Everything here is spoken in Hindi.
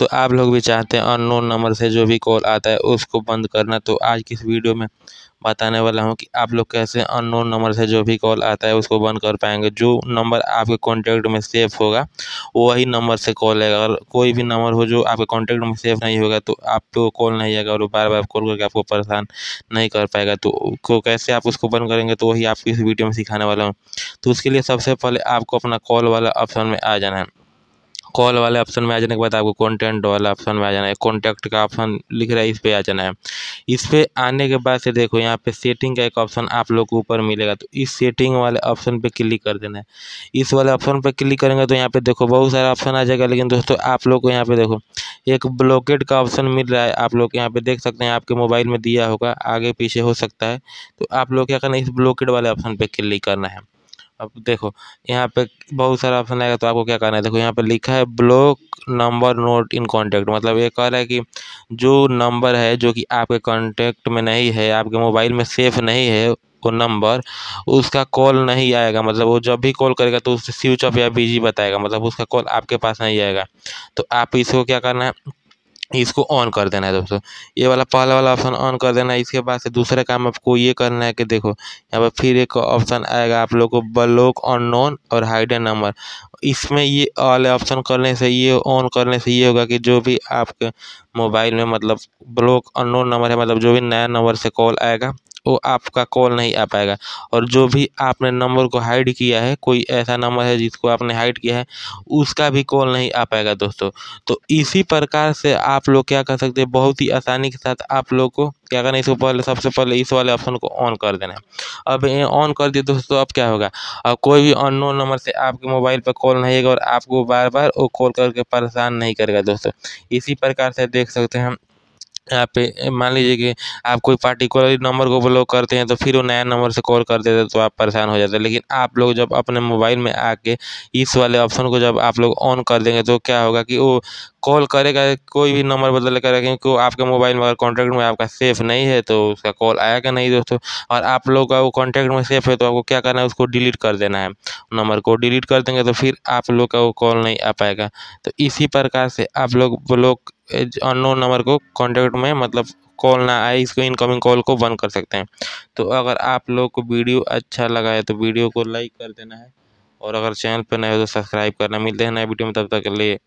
तो आप लोग भी चाहते हैं अननोन नंबर से जो भी कॉल आता है उसको बंद करना तो आज की इस वीडियो में बताने वाला हूं कि आप लोग कैसे अननोन नंबर से जो भी कॉल आता है उसको बंद कर पाएंगे जो नंबर आपके कॉन्टैक्ट में सेफ होगा वही नंबर से कॉल आएगा अगर कोई भी नंबर हो जो आपके कॉन्टैक्ट में सेफ नहीं होगा तो आपको तो कॉल नहीं आएगा और बार बार कॉल करके आपको परेशान नहीं कर पाएगा तो को कैसे आप उसको बंद करेंगे तो वही आपको इस वीडियो में सिखाने वाला हूँ तो उसके लिए सबसे पहले आपको अपना कॉल वाला ऑप्शन में आ जाना है कॉल वाले ऑप्शन में आ जाने के बाद आपको कॉन्टेंट वाला ऑप्शन में आ जाना है कॉन्टैक्ट का ऑप्शन लिख रहा है इस पर आ जाना है इस पर आने के बाद से देखो यहाँ पे सेटिंग का एक ऑप्शन आप लोग को ऊपर मिलेगा तो इस सेटिंग वाले ऑप्शन पे क्लिक कर देना है इस वाले ऑप्शन पे क्लिक करेंगे तो यहाँ पे देखो बहुत सारा ऑप्शन आ जाएगा लेकिन दोस्तों आप लोग को यहाँ पे देखो एक ब्लॉकेट का ऑप्शन मिल रहा है आप लोग यहाँ पे देख सकते हैं आपके मोबाइल में दिया होगा आगे पीछे हो सकता है तो आप लोग क्या करना है इस ब्लॉकेट वाले ऑप्शन पर क्लिक करना है अब देखो यहाँ पे बहुत सारा ऑप्शन आएगा तो आपको क्या करना है देखो यहाँ पे लिखा है block number not in contact मतलब ये कह रहा है कि जो नंबर है जो कि आपके कॉन्टैक्ट में नहीं है आपके मोबाइल में सेफ नहीं है वो नंबर उसका कॉल नहीं आएगा मतलब वो जब भी कॉल करेगा तो उससे स्विच ऑफ या बिजी बताएगा मतलब उसका कॉल आपके पास नहीं आएगा तो आप इसको क्या करना है इसको ऑन कर देना है दोस्तों ये वाला पहला वाला ऑप्शन ऑन कर देना है इसके बाद से दूसरा काम आपको ये करना है कि देखो यहाँ पर फिर एक ऑप्शन आएगा आप लोग को ब्लॉक ऑन नॉन और हाइडन नंबर इसमें ये वाले ऑप्शन करने से ये ऑन करने से ये होगा कि जो भी आपके मोबाइल में मतलब ब्लॉक अनोन नंबर है मतलब जो भी नया नंबर से कॉल आएगा वो आपका कॉल नहीं आ पाएगा और जो भी आपने नंबर को हाइड किया है कोई ऐसा नंबर है जिसको आपने हाइड किया है उसका भी कॉल नहीं आ पाएगा दोस्तों तो इसी प्रकार से आप लोग क्या कर सकते हैं बहुत ही आसानी के साथ आप लोग को क्या करना है इसको पहले सबसे पहले इस वाले ऑप्शन को ऑन कर देना है अब ये ऑन कर दिए दोस्तों अब क्या होगा अब कोई भी अननोन नंबर से आपके मोबाइल पर कॉल नहीं आएगा और आपको बार बार वो कॉल करके परेशान नहीं करेगा दोस्तों इसी प्रकार से देख सकते हैं यहाँ पे मान लीजिए कि आप कोई पार्टिकुलर नंबर को ब्लॉक करते हैं तो फिर वो नया नंबर से कॉल कर देते हैं तो आप परेशान हो जाते हैं लेकिन आप लोग जब अपने मोबाइल में आके इस वाले ऑप्शन को जब आप लोग ऑन कर देंगे तो क्या होगा कि वो कॉल करेगा कोई भी नंबर बदल करेगा क्योंकि आपके मोबाइल में अगर कॉन्टैक्ट में आपका सेफ़ नहीं है तो उसका कॉल आएगा नहीं दोस्तों और आप लोग का वो कॉन्टैक्ट में सेफ़ है तो आपको क्या करना है उसको डिलीट कर देना है नंबर को डिलीट कर देंगे तो फिर आप लोग का वो कॉल नहीं आ पाएगा तो इसी प्रकार से आप लोग ब्लॉक अननोन नंबर को कॉन्टैक्ट में मतलब कॉल ना आए इसको इनकमिंग कॉल को बंद कर सकते हैं तो अगर आप लोग को वीडियो अच्छा लगा है तो वीडियो को लाइक कर देना है और अगर चैनल पर नए हो तो सब्सक्राइब करना मिलते हैं नए वीडियो में तब तक के लिए